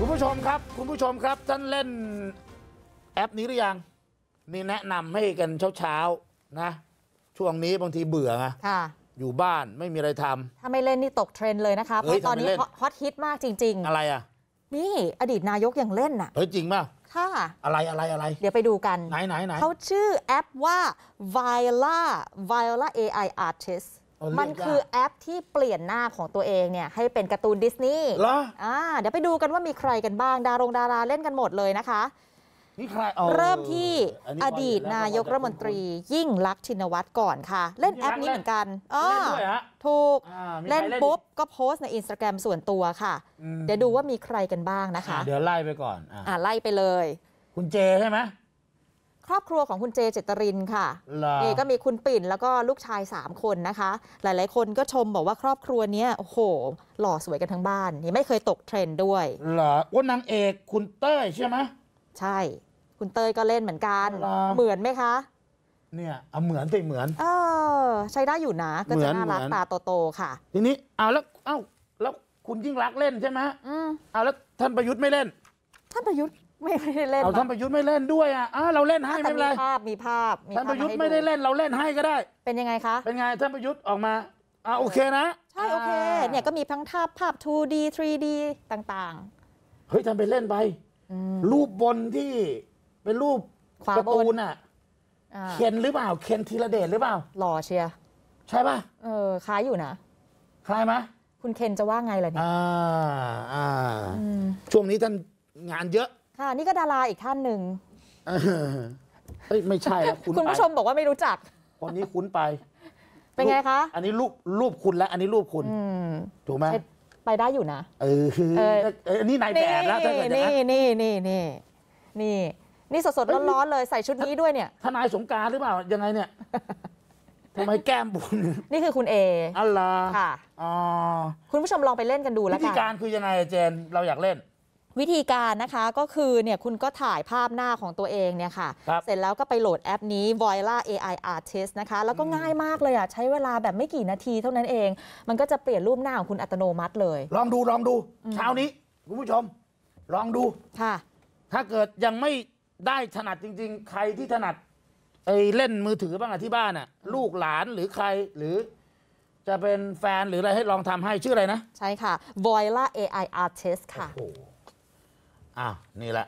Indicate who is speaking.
Speaker 1: คุณผู้ชมครับ คุณผู้ชมครับท่านเล่นแอปนี้หรือยัง นี่แนะนำให้กันเช้าๆ นะ ช่วงนี้บางทีเบื่อไะอยู่บ้าน
Speaker 2: ไม่มีอะไรทำถ้าไม่เล่นนี่ตกเทรนเลยนะคะเพราะตอนนี้ฮอตฮิตมากจริงๆ อะไรอ่ะ นี่อดีตนายกยังเล่นอ่ะเฮ้ย จริงป่ะ ค่ะ อะไรอะไรอะไรเดี๋ยวไปดูกันไหนไหนไหนเขาชื่อแอปว่า Viola Viola AI Artist มันคือแอปที่เปลี่ยนหน้าของตัวเองเนี่ยให้เป็นการ์ตูนดิสนีย์เหรออ่าเดี๋ยวไปดูกันว่ามีใครกันบ้าง ดารงดาราเล่นกันหมดเลยนะคะนี่ใครเริ่มที่อดีตนายกรัฐมนตรียิ่งลักษณ์ชินวัตรก่อนค่ะ เล่นแอปนี้เหมือนกันเออถูกเล่นปุ๊บก็โพสต์ในอินสตาแกรมส่วนตัวค่ะ เดี๋ยวดูว่ามีใครกันบ้างนะคะ เดี๋ยว
Speaker 1: ไล่ไปก่อนอ่า
Speaker 2: ไล่ไปเลยคุณเจ ใช่ไหมครอบครัวของคุณเจเจตรินค่ะนี่ก็มีคุณปิ่นแล้วก็ลูกชาย 3 คนนะคะหลายๆคนก็ชมบอกว่าครอบครัวนี้โอ้โหหล่อสวยกันทั้งบ้านนี่ไม่เคยตกเทรนด์ด้วยเหรอว่านางเอกคุณเต้ยใช่ไหมใช่ คุณเต้ยก็เล่นเหมือนกันเหมือนไหมคะ
Speaker 1: เนี่ยเอาเหมือนต่เหมือนเอ
Speaker 2: อใช้ได้อยู่นะก็จะน่ารักตาโตๆค่ะทีนี้เอาแล้วเอ้าแล้วคุณยิ่งรักเล่นใช่ไหมอืมเอาแล้วท่าน
Speaker 1: ประยุทธ์ไม่เล่น ท่านประยุทธ์ไม่ไม่ได้เล่นเอาท่านประยุทธ์ไม่เล่นด้วยอ่ะเราเล่นให้ไม่เป็นไร มีภา
Speaker 2: พ มีภาพท่านประยุทธ์ไม่ได้เล่น เราเล่นให้ก็ได้ เป็นยังไงคะ เป็นไงท่านประยุทธ์ออกมาอ่าโอเคนะ ใช่โอเค เนี่ยก็มีทั้งภาพภาพ 2D 3D ต่างๆเฮ้ยท่านไปเล่นไปรูปบนที่เป็นรูปกระตูนอ่ะเคนหรือเปล่า เคนธีระเดชหรือเปล่า หล่อเชียใช่ป่ะเออคล้ายอยู่นะคล้ายไหมคุณ เคนจะว่าไงล่ะเนี่ย อ่า อ่าช่วงนี้ท่านงานเยอะค่ะนี่ก็ดาราอีกท่านหนึ่งเอ้ยไม
Speaker 1: ่ใช่ครับคุณุณผู้ชม
Speaker 2: บอกว่าไม่รู้จักคนนี้คุ้นไป เป็นไงคะ
Speaker 1: อันนี้รูปรูปคุณและอันนี้รูปคุณถูกไหม ไปได้อยู่นะ เออ
Speaker 2: เออันนี่นายแดดแล้วถ้าเกิด่นี่นี่นี่นี่นี่ นี่สดๆร้อนๆเลยใส่ชุดนี้ด้วยเนี่ยทนายสงการหรือเปล่ายังไงเนี่ยทำไมแก้มบุญนี่คือคุณเอ อัลลา ค่ะ อ๋อคุณผู้ชมลองไปเล่นกันดู แล้วนวธีกการ คือยังไงเจนเราอยากเล่นวิธีการนะคะก็คือเนี่ยคุณก็ถ่ายภาพหน้าของตัวเองเนี่ยค่ะเสร็จแล้วก็ไปโหลดแอปนี้ Voila AI Artist นะคะแล้วก็ง่ายมากเลยอ่ะใช้เวลาแบบไม่กี่นาทีเท่านั้นเอง มันก็จะเปลี่ยนรูปหน้าของคุณอัตโนมัติเลย ลองดูลองดูเช้านี้ คุณผู้ชม ลองดูค่ะถ้า
Speaker 1: เกิดยังไม่ได้ถนัดจริงๆ ใครที่ถนัดไอเล่นมือถือบ้างอะที่บ้านอะลูกหลานหรือใครหรือจะเป็
Speaker 2: นแฟนหรืออะไรให้ลองทำให้ชื่ออะไรนะ ใช่ค่ะ Voila AI Artist ค่ะโอ้โ
Speaker 1: อ้าวนี่แหละ